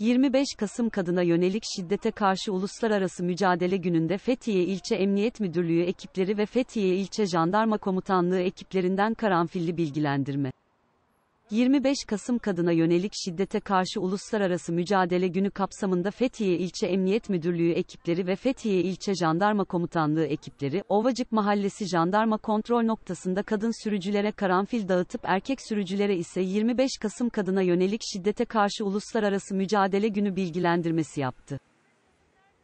25 Kasım Kadına Yönelik Şiddete Karşı Uluslararası Mücadele Günü'nde Fethiye İlçe Emniyet Müdürlüğü ekipleri ve Fethiye İlçe Jandarma Komutanlığı ekiplerinden karanfilli bilgilendirme. 25 Kasım Kadına Yönelik Şiddete Karşı Uluslararası Mücadele Günü kapsamında Fethiye İlçe Emniyet Müdürlüğü ekipleri ve Fethiye İlçe Jandarma Komutanlığı ekipleri, Ovacık Mahallesi Jandarma Kontrol Noktası'nda kadın sürücülere karanfil dağıtıp erkek sürücülere ise 25 Kasım Kadına Yönelik Şiddete Karşı Uluslararası Mücadele Günü bilgilendirmesi yaptı.